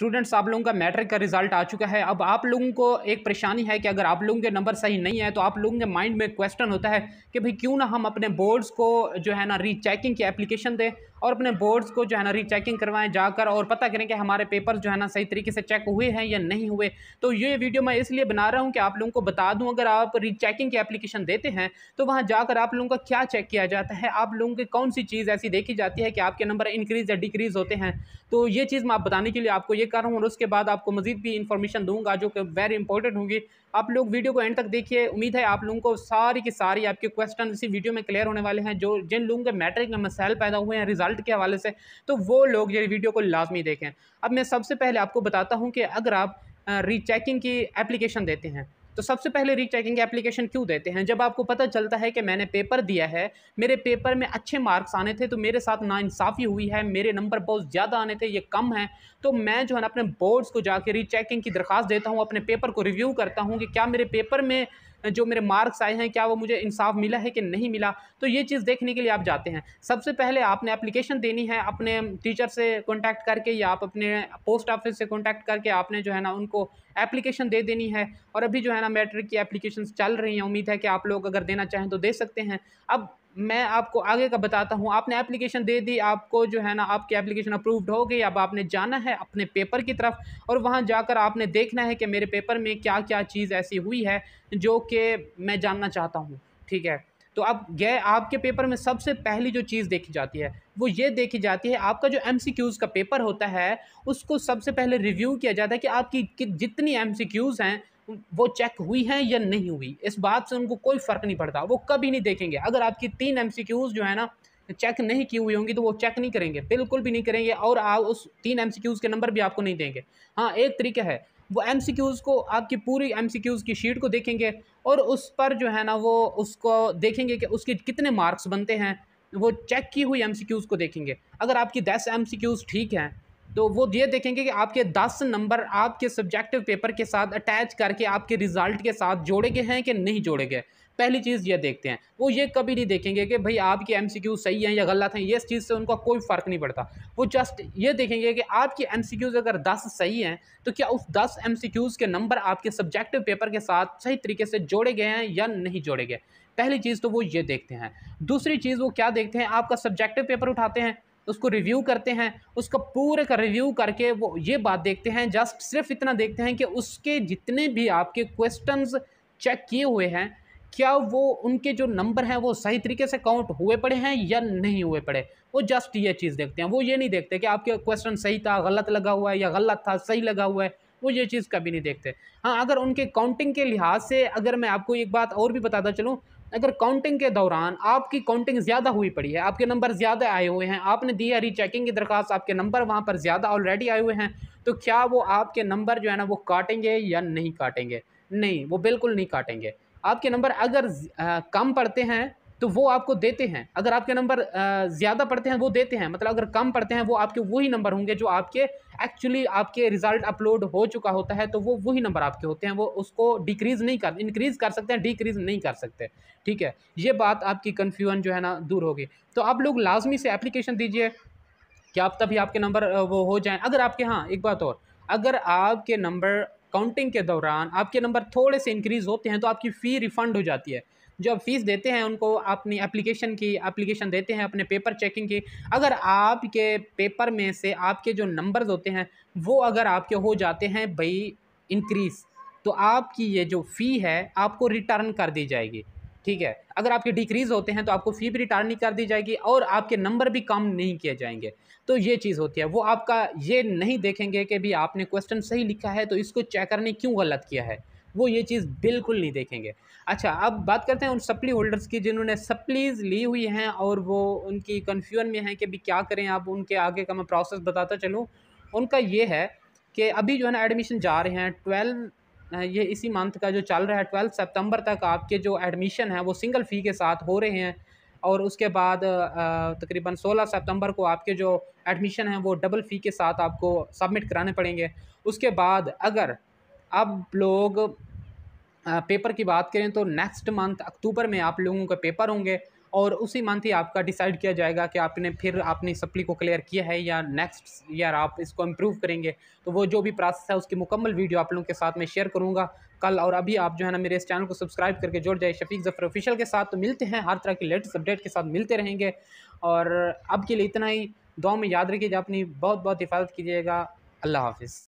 students आप लोगों का मैट्रिक का रिजल्ट आ चुका है अब आप लोगों को एक परेशानी है कि अगर आप लोगों के नंबर सही नहीं है तो आप लोगों के माइंड में क्वेश्चन होता है कि भाई क्यों ना हम अपने बोर्ड्स को जो है ना रीचेकिंग की एप्लीकेशन दें और अपने बोर्ड्स को जो है ना रीचेकिंग करवाएं जाकर और पता करें कि हमारे पेपर जो है ना सही तरीके से चेक हुए हैं या नहीं हुए तो ये वीडियो मैं इसलिए बना रहा हूँ कि आप लोगों को बता दूँ अगर आप रीचेकिंग की एप्लीकेशन देते हैं तो वहाँ जाकर आप लोगों का क्या चेक किया जाता है आप लोगों की कौन सी चीज़ ऐसी देखी जाती है कि आपके नंबर इंक्रीज़ या डिक्रीज़ होते हैं तो ये चीज़ मैं आप बताने के लिए आपको ये कर रहा हूँ और उसके बाद आपको मजीद भी इन्फॉर्मेशन दूंगा जो कि वेरी इंपॉर्टेंट होंगी आप लोग वीडियो को एंड तक देखिए उम्मीद है आप लोगों को सारी की सारी आपके क्वेश्चन इसी वीडियो में क्लियर होने वाले हैं जो जिन लोगों के मैट्रिक में मसाइल पैदा हुए हैं रिजल्ट के हवाले से तो वो लोग ये वीडियो को लाजमी देखें अब मैं सबसे पहले आपको बताता हूँ कि अगर आप रीचेकिंग की एप्लीकेशन देते हैं तो सबसे पहले रीचेकिंग एप्लीकेशन क्यों देते हैं जब आपको पता चलता है कि मैंने पेपर दिया है मेरे पेपर में अच्छे मार्क्स आने थे तो मेरे साथ नाइंसाफ़ी हुई है मेरे नंबर बहुत ज़्यादा आने थे ये कम है तो मैं जो है ना अपने बोर्ड्स को जाकर रीचेकिंग की दरख्वास्त देता हूँ अपने पेपर को रिव्यू करता हूँ कि क्या मेरे पेपर में जो मेरे मार्क्स आए हैं क्या वो मुझे इंसाफ मिला है कि नहीं मिला तो ये चीज़ देखने के लिए आप जाते हैं सबसे पहले आपने एप्लीकेशन देनी है अपने टीचर से कॉन्टैक्ट करके या आप अपने पोस्ट ऑफिस से कॉन्टैक्ट करके आपने जो है ना उनको एप्लीकेशन दे देनी है और अभी जो है ना मैट्रिक की एप्लीकेशन चल रही हैं उम्मीद है कि आप लोग अगर देना चाहें तो दे सकते हैं अब मैं आपको आगे का बताता हूँ आपने एप्लीकेशन दे दी आपको जो है ना आपकी एप्लीकेशन अप्रूव्ड हो गई अब आपने जाना है अपने पेपर की तरफ और वहाँ जाकर आपने देखना है कि मेरे पेपर में क्या क्या चीज़ ऐसी हुई है जो कि मैं जानना चाहता हूँ ठीक है तो अब गए आपके पेपर में सबसे पहली जो चीज़ देखी जाती है वो ये देखी जाती है आपका जो एम का पेपर होता है उसको सबसे पहले रिव्यू किया जाता है कि आपकी जितनी एम हैं वो चेक हुई हैं या नहीं हुई इस बात से उनको कोई फ़र्क नहीं पड़ता वो कभी नहीं देखेंगे अगर आपकी तीन एम जो है ना चेक नहीं की हुई होंगी तो वो चेक नहीं करेंगे बिल्कुल भी नहीं करेंगे और आप उस तीन एम के नंबर भी आपको नहीं देंगे हाँ एक तरीका है वो एम को आपकी पूरी एम की शीट को देखेंगे और उस पर जो है ना वो उसको देखेंगे कि उसके कितने मार्क्स बनते हैं वो चेक की हुई एम को देखेंगे अगर आपकी दस एम ठीक हैं तो वो ये देखेंगे कि आपके दस नंबर आपके सब्जेक्टिव पेपर के साथ अटैच करके आपके रिज़ल्ट के साथ जोड़े गए हैं कि नहीं जोड़े गए पहली चीज़ ये देखते हैं वो ये कभी नहीं देखेंगे कि भाई आपके एम सही हैं या गलत हैं ये इस चीज़ से उनका कोई फ़र्क नहीं पड़ता वो जस्ट ये देखेंगे कि आपके एम अगर दस सही हैं तो क्या उस दस एम के नंबर आपके सब्जेक्टिव पेपर के साथ सही तरीके से जोड़े गए हैं या नहीं जोड़े गए पहली चीज़ तो वो ये देखते हैं दूसरी चीज़ वो क्या देखते हैं आपका सब्जेक्टिव पेपर उठाते हैं उसको रिव्यू करते हैं उसका पूरे का रिव्यू करके वो ये बात देखते हैं जस्ट सिर्फ इतना देखते हैं कि उसके जितने भी आपके क्वेश्चंस चेक किए हुए हैं क्या वो उनके जो नंबर हैं वो सही तरीके से काउंट हुए पड़े हैं या नहीं हुए पड़े वो जस्ट ये चीज़ देखते हैं वो ये नहीं देखते कि आपके क्वेश्चन सही था गलत लगा हुआ है या गलत था सही लगा हुआ है वो ये चीज़ कभी नहीं देखते हाँ अगर उनके काउंटिंग के लिहाज से अगर मैं आपको एक बात और भी बताता चलूँ अगर काउंटिंग के दौरान आपकी काउंटिंग ज़्यादा हुई पड़ी है आपके नंबर ज़्यादा आए हुए हैं आपने दी है रीचेकिंग की दरख्वास्त आपके नंबर वहाँ पर ज़्यादा ऑलरेडी आए हुए हैं तो क्या वो आपके नंबर जो है ना वो काटेंगे या नहीं काटेंगे नहीं वो बिल्कुल नहीं काटेंगे आपके नंबर अगर कम पड़ते हैं तो वो आपको देते हैं अगर आपके नंबर ज़्यादा पढ़ते हैं वो देते हैं मतलब अगर कम पढ़ते हैं वो आपके वही नंबर होंगे जो आपके एक्चुअली आपके रिज़ल्ट अपलोड हो चुका होता है तो वो वही नंबर आपके होते हैं वो उसको डिक्रीज़ नहीं कर इंक्रीज़ कर सकते हैं डिक्रीज़ नहीं कर सकते ठीक है ये बात आपकी कन्फ्यूजन जो है ना दूर होगी तो आप लोग लाजमी से एप्लीकेशन दीजिए कि आप तभी आपके नंबर वो हो जाएँ अगर आपके हाँ एक बात और अगर आपके नंबर काउंटिंग के दौरान आपके नंबर थोड़े से इंक्रीज़ होते हैं तो आपकी फ़ी रिफ़ंड हो जाती है जो आप फीस देते हैं उनको अपनी एप्लीकेशन की एप्लीकेशन देते हैं अपने पेपर चेकिंग की अगर आपके पेपर में से आपके जो नंबर्स होते हैं वो अगर आपके हो जाते हैं भाई इंक्रीज़ तो आपकी ये जो फ़ी है आपको रिटर्न कर दी जाएगी ठीक है अगर आपके डिक्रीज़ होते हैं तो आपको फ़ी भी रिटर्न नहीं कर दी जाएगी और आपके नंबर भी कम नहीं किए जाएंगे तो ये चीज़ होती है वो आपका ये नहीं देखेंगे कि भी आपने क्वेश्चन सही लिखा है तो इसको चेक करने क्यों गलत किया है वो ये चीज़ बिल्कुल नहीं देखेंगे अच्छा अब बात करते हैं उन सप्ली होल्डर्स की जिन्होंने सप्लीज़ ली हुई हैं और वो उनकी कन्फ्यूजन में हैं कि अभी क्या करें आप उनके आगे का मैं प्रोसेस बताता चलूँ उनका ये है कि अभी जो है ना एडमिशन जा रहे हैं ट्वेल्व ये इसी मंथ का जो चल रहा है ट्वेल्थ सितंबर तक आपके जो एडमिशन है वो सिंगल फ़ी के साथ हो रहे हैं और उसके बाद तकरीबन 16 सितंबर को आपके जो एडमिशन है वो डबल फ़ी के साथ आपको सबमिट कराने पड़ेंगे उसके बाद अगर अब लोग पेपर की बात करें तो नेक्स्ट मंथ अक्टूबर में आप लोगों का पेपर होंगे और उसी मंथ ही आपका डिसाइड किया जाएगा कि आपने फिर आपने सप्ली को क्लियर किया है या नेक्स्ट ईयर आप इसको इम्प्रूव करेंगे तो वो जो भी प्रोसेस है उसकी मुकम्मल वीडियो आप लोगों के साथ मैं शेयर करूँगा कल और अभी आप जो है ना मेरे इस चैनल को सब्सक्राइब करके जुड़ जाए शफीक जफर ऑफिशियल के साथ तो मिलते हैं हर तरह के लेटेस्ट अपडेट के साथ मिलते रहेंगे और अब के लिए इतना ही दो में याद रखिएगा अपनी बहुत बहुत हिफाजत कीजिएगा अल्लाह हाफिज़